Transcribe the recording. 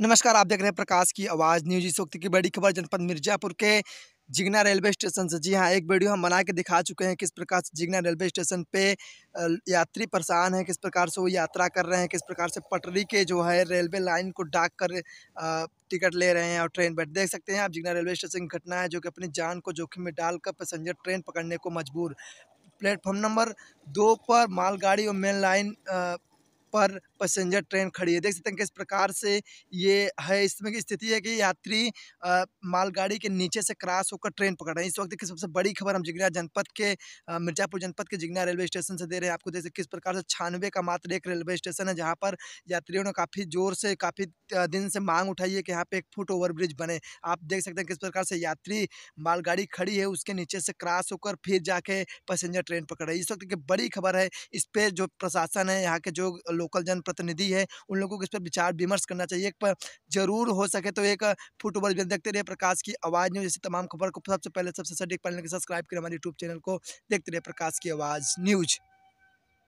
नमस्कार आप देख रहे हैं प्रकाश की आवाज़ न्यूज इस वक्त की बड़ी खबर जनपद मिर्जापुर के जिगना रेलवे स्टेशन से जी हाँ एक वीडियो हम बना के दिखा चुके हैं किस प्रकार से जिगना रेलवे स्टेशन पे यात्री परेशान हैं किस प्रकार से वो यात्रा कर रहे हैं किस प्रकार से पटरी के जो है रेलवे लाइन को डाक कर टिकट ले रहे हैं और ट्रेन बैठ देख सकते हैं आप जिगना रेलवे स्टेशन की घटना है जो कि अपनी जान को जोखिम में डालकर पैसेंजर ट्रेन पकड़ने को मजबूर प्लेटफॉर्म नंबर दो पर मालगाड़ी और मेन लाइन पर पैसेंजर ट्रेन खड़ी है देख सकते हैं किस प्रकार से ये है इसमें की स्थिति है कि यात्री मालगाड़ी के नीचे से क्रॉस होकर ट्रेन पकड़ रहे हैं इस वक्त की सबसे बड़ी खबर हम जिगना जनपद के मिर्जापुर जनपद के जिगना रेलवे स्टेशन से दे रहे हैं आपको देख सकते किस प्रकार से छानवे का मात्र एक रेलवे स्टेशन है जहाँ पर यात्रियों ने काफ़ी जोर से काफ़ी दिन से मांग उठाई है कि यहाँ पर एक फुट ओवरब्रिज बने आप देख सकते हैं किस प्रकार से यात्री मालगाड़ी खड़ी है उसके नीचे से क्रॉस होकर फिर जाके पैसेंजर ट्रेन पकड़ रही है इस वक्त की बड़ी खबर है इस पर जो प्रशासन है यहाँ के जो लोकल जनप्रति प्रतिनिधि है उन लोगों को इस पर विचार विमर्श करना चाहिए एक पर जरूर हो सके तो एक फुटबॉल देखते रहे प्रकाश की आवाज़ न्यूज़ जैसे तमाम खबर को सबसे पहले सबसे सटीक पहले के सब्सक्राइब करें हमारे यूट्यूब चैनल को देखते रहे प्रकाश की आवाज़ न्यूज़